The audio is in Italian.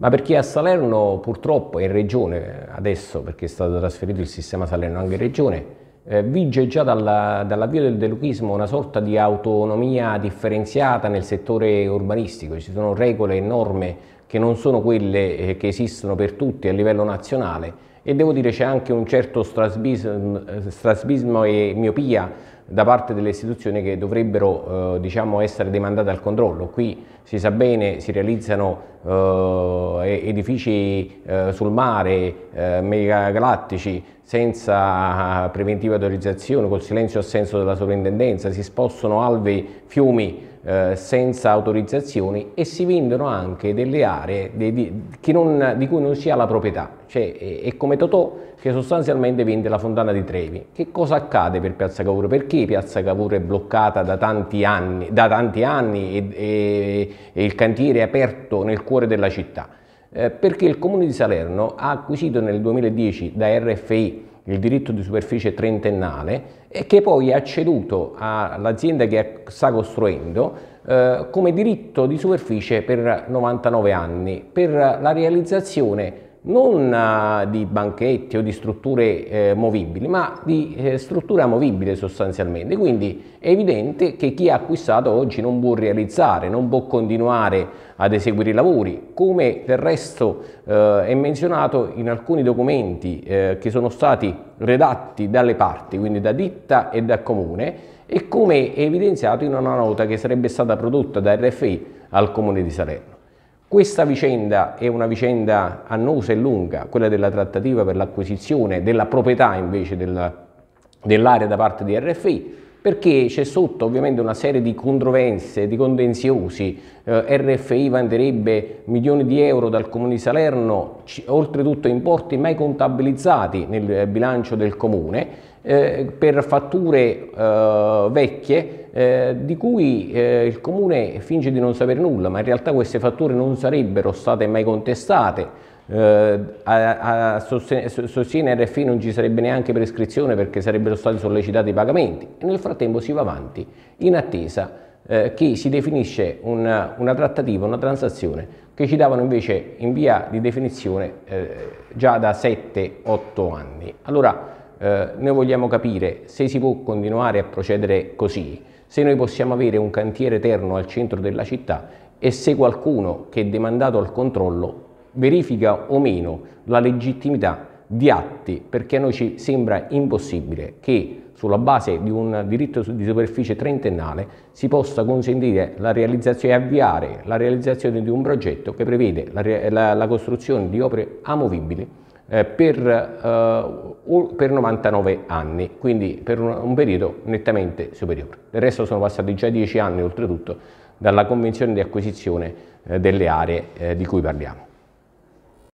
ma perché a Salerno purtroppo è in regione adesso, perché è stato trasferito il sistema Salerno anche in regione, eh, vige già dalla, dall'avvio del deluchismo una sorta di autonomia differenziata nel settore urbanistico, ci sono regole e norme che non sono quelle eh, che esistono per tutti a livello nazionale e devo dire c'è anche un certo strasbismo, strasbismo e miopia da parte delle istituzioni che dovrebbero eh, diciamo essere demandate al controllo. Qui si sa bene, si realizzano eh, edifici eh, sul mare, eh, megagalattici, senza ah, preventiva autorizzazione, col silenzio assenso della sovrintendenza, si spostano alvei, fiumi eh, senza autorizzazioni e si vendono anche delle aree di, di, non, di cui non si ha la proprietà. Cioè, è, è, come Totò che sostanzialmente vende la fontana di Trevi. Che cosa accade per Piazza Cavour? Perché Piazza Cavour è bloccata da tanti anni, da tanti anni e, e, e il cantiere è aperto nel cuore della città? Eh, perché il Comune di Salerno ha acquisito nel 2010 da RFI il diritto di superficie trentennale e che poi è acceduto all'azienda che sta costruendo eh, come diritto di superficie per 99 anni per la realizzazione non eh, di banchetti o di strutture eh, movibili, ma di eh, struttura movibile sostanzialmente. Quindi è evidente che chi ha acquistato oggi non può realizzare, non può continuare ad eseguire i lavori, come del resto eh, è menzionato in alcuni documenti eh, che sono stati redatti dalle parti, quindi da ditta e da comune, e come è evidenziato in una nota che sarebbe stata prodotta da RFI al comune di Salerno. Questa vicenda è una vicenda annosa e lunga, quella della trattativa per l'acquisizione della proprietà invece dell'area da parte di RFI, perché c'è sotto ovviamente una serie di controvenze, di contenziosi, eh, RFI venderebbe milioni di euro dal Comune di Salerno, oltretutto importi mai contabilizzati nel eh, bilancio del Comune, eh, per fatture eh, vecchie eh, di cui eh, il comune finge di non sapere nulla, ma in realtà queste fatture non sarebbero state mai contestate eh, a, a sostenere fine non ci sarebbe neanche prescrizione perché sarebbero stati sollecitati i pagamenti. E nel frattempo si va avanti in attesa eh, che si definisce una, una, trattativa, una transazione che ci davano invece in via di definizione eh, già da 7-8 anni. Allora eh, noi vogliamo capire se si può continuare a procedere così, se noi possiamo avere un cantiere eterno al centro della città e se qualcuno che è demandato al controllo verifica o meno la legittimità di atti, perché a noi ci sembra impossibile che sulla base di un diritto di superficie trentennale si possa consentire la realizzazione e avviare la realizzazione di un progetto che prevede la, la, la costruzione di opere amovibili eh, per, eh, per, 99 anni, quindi per un, un periodo nettamente superiore. Del resto sono passati già 10 anni oltretutto dalla convenzione di acquisizione eh, delle aree eh, di cui parliamo.